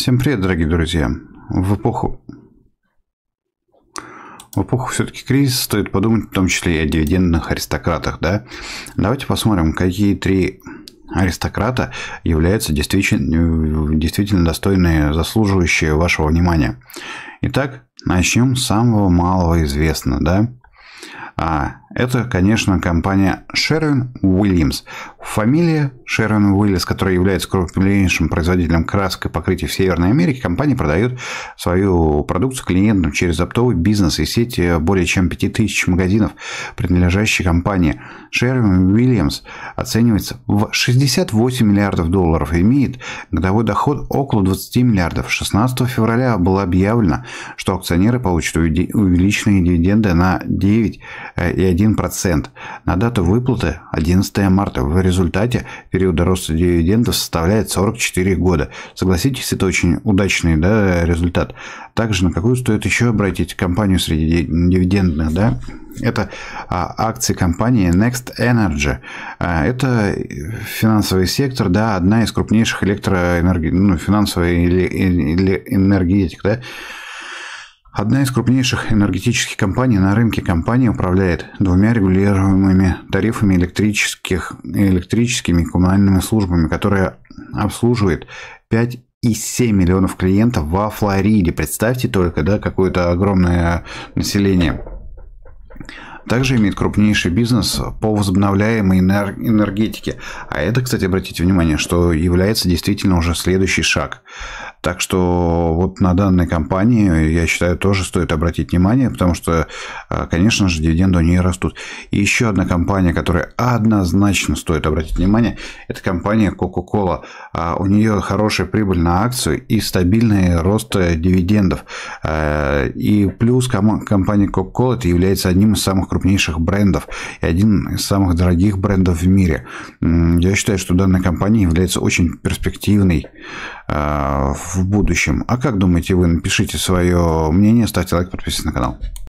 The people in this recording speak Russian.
Всем привет, дорогие друзья. В эпоху... В эпоху все-таки кризис стоит подумать в том числе и о дивидендных аристократах, да? Давайте посмотрим, какие три аристократа являются действительно, действительно достойные, заслуживающие вашего внимания. Итак, начнем с самого малого известного, да? А, это, конечно, компания Sherwin Williams. Фамилия Sherwin Williams, которая является крупнейшим производителем красок и покрытий в Северной Америке, компания продает свою продукцию клиентам через оптовый бизнес и сеть более чем 5000 магазинов, принадлежащих компании. Sherwin Williams, оценивается в 68 миллиардов долларов и имеет годовой доход около 20 миллиардов. 16 февраля было объявлено, что акционеры получат увеличенные дивиденды на 9,1 21% на дату выплаты 11 марта. В результате периода роста дивидендов составляет 44 года. Согласитесь, это очень удачный да, результат. Также на какую стоит еще обратить компанию среди дивидендных, да? Это а, акции компании Next Energy. А, это финансовый сектор, да, одна из крупнейших электроэнергетик, ну, финансовая или, или энергетик, да, Одна из крупнейших энергетических компаний на рынке компании управляет двумя регулируемыми тарифами электрических, электрическими и коммунальными службами, которые обслуживает 5 и 7 миллионов клиентов во Флориде. Представьте только, да, какое-то огромное население. Также имеет крупнейший бизнес по возобновляемой энергетике. А это, кстати, обратите внимание, что является действительно уже следующий шаг. Так что вот на данной компании, я считаю, тоже стоит обратить внимание, потому что, э, конечно же, дивиденды у нее растут. И еще одна компания, которая однозначно стоит обратить внимание, это компания Coca-Cola. А, у нее хорошая прибыль на акцию и стабильный рост э, дивидендов. Э, и плюс компания Coca-Cola это является одним из самых крупнейших брендов и один из самых дорогих брендов в мире. Я считаю, что данная компания является очень перспективной Э, в будущем. А как думаете, вы напишите свое мнение, ставьте лайк, подписывайтесь на канал.